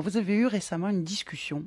vous avez eu récemment une discussion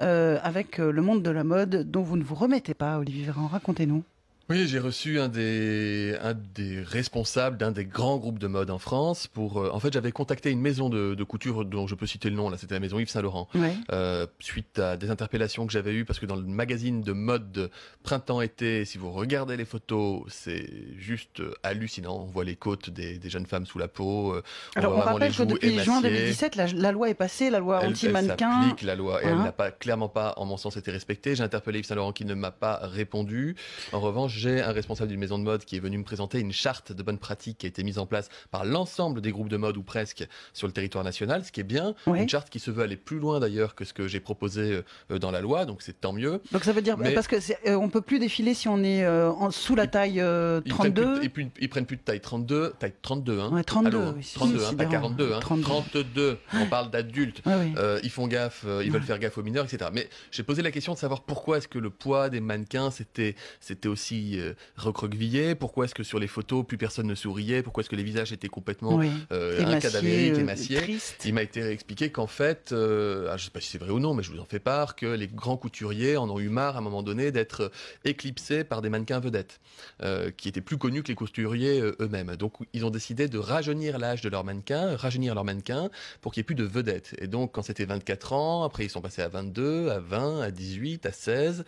euh, avec euh, le monde de la mode dont vous ne vous remettez pas, Olivier Véran. Racontez-nous. Oui, j'ai reçu un des, des responsables d'un des grands groupes de mode en France pour. Euh, en fait, j'avais contacté une maison de, couture dont je peux citer le nom. Là, c'était la maison Yves Saint Laurent. Euh, suite à des interpellations que j'avais eues parce que dans le magazine de mode printemps-été, si vous regardez les photos, c'est juste euh, hallucinant. On voit les côtes des, jeunes femmes sous la peau. Alors, on, rappelle que depuis juin 2017, la, loi est passée, la loi anti-mannequin. la loi et elle hein. n'a pas clairement pas, en mon sens, été respectée. J'ai interpellé Yves Saint Laurent qui ne m'a pas répondu. En revanche j'ai un responsable d'une maison de mode qui est venu me présenter une charte de bonne pratique qui a été mise en place par l'ensemble des groupes de mode ou presque sur le territoire national, ce qui est bien. Une charte qui se veut aller plus loin d'ailleurs que ce que j'ai proposé euh, dans la loi, donc c'est tant mieux. Donc ça veut dire parce que ne euh, on peut plus défiler si on est euh, sous la taille 32. Ils prennent, ils, prennent plus de taille 32, taille 32 32, 32, pas 42 32. on parle d'adultes. ils font gaffe, ils veulent faire gaffe aux mineurs, etc. Mais j'ai posé la question de savoir pourquoi est-ce que le poids des mannequins c'était c'était aussi euh, recroquevillé, Pourquoi est-ce que sur les photos, plus personne ne souriait Pourquoi est-ce que les visages étaient complètement oui. Euh, euh, Il m'a été expliqué qu'en fait, ah, je ne sais pas si c'est vrai ou non, mais je vous en fais part, que les grands couturiers en ont eu marre à un moment donné d'être éclipsés par des mannequins vedettes, qui étaient plus connus que les couturiers eux-mêmes. Donc ils ont décidé de rajeunir l'âge de leurs mannequins, rajeunir leurs mannequins, pour qu'il n'y ait plus de vedettes. Et donc quand c'était 24 ans, après ils sont passés à 22, à 20, à 18, à 16.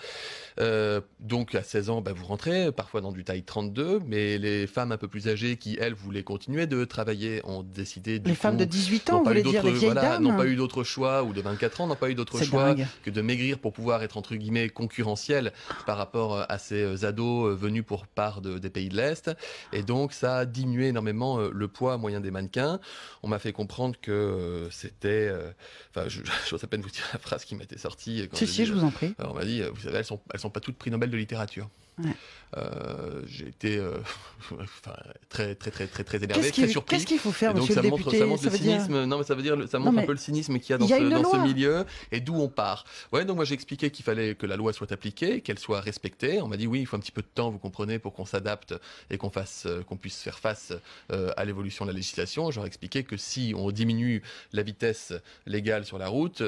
donc à 16 ans, bah, vous rentrez parfois dans du taille 32, mais les femmes un peu plus âgées qui, elles, voulaient continuer de travailler, ont décidé de. Les femmes de 18 ans, vous voulez dire voilà, N'ont pas eu d'autre choix, ou de 24 ans, n'ont pas eu d'autre choix que de maigrir pour pouvoir être, entre guillemets, concurrentiel par rapport euh, à ces euh, ados euh, venus pour part des pays de l'Est. Et donc, ça a diminué énormément le poids moyen des mannequins. On m'a fait comprendre que c'était... Enfin, je j'ose à peine vous dire la phrase qui m'était sortie. Quand si, si, je vous en prie. on m'a dit, vous savez, elles sont, sont pas toutes prix Nobel de littérature. Euh, j'ai été euh, très très très très très énervé, surpris. Qu'est-ce qu'il faut faire, donc, monsieur ça montre, Ça montre le cynisme. Non, mais ça veut dire ça montre un peu le cynisme qu'il y a dans, ce, milieu et d'où on part. Ouais, donc moi j'ai expliqué qu'il fallait que la loi soit appliquée, qu'elle soit respectée. On m'a dit oui, il faut un petit peu de temps, vous comprenez, pour qu'on s'adapte et qu'on fasse, euh, qu'on puisse faire face à l'évolution de la législation. J'aurais expliqué que si on diminue la vitesse légale sur la route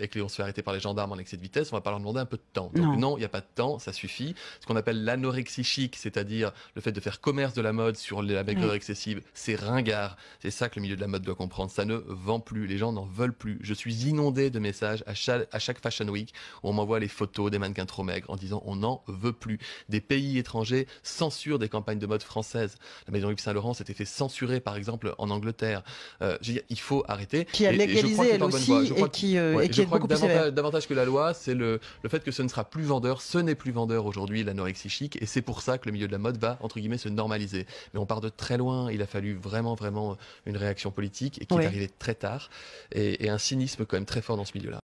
et que on se fait arrêter par les gendarmes en excès de vitesse, on va pas leur demander un peu de temps. Donc non, il n'y a pas de temps, ça suffit. Ce qu'on appelle l'anorexie chic, c'est-à-dire le fait de faire commerce de la mode sur la maigreur excessive, c'est ringard. C'est ça que le milieu de la mode doit comprendre. Ça ne vend plus, les gens n'en veulent plus. Je suis inondé de messages à chaque, Fashion Week où on m'envoie les photos des mannequins trop maigres en disant on n'en veut plus. Des pays étrangers censurent des campagnes de mode françaises. La maison Yves Saint-Laurent s'était fait censurer par exemple en Angleterre. Euh, il faut arrêter. Qui a légalisé elle aussi et euh, qui est beaucoup davantage, davantage que la loi, c'est le, fait que ce ne sera plus vendeur, ce n'est plus vendeur aujourd'hui l'anorexie et c'est pour ça que le milieu de la mode va, entre guillemets, se normaliser. Mais on part de très loin, il a fallu vraiment, vraiment euh, une réaction politique, et qui est arrivée très tard, et, et un cynisme quand même très fort dans ce milieu-là.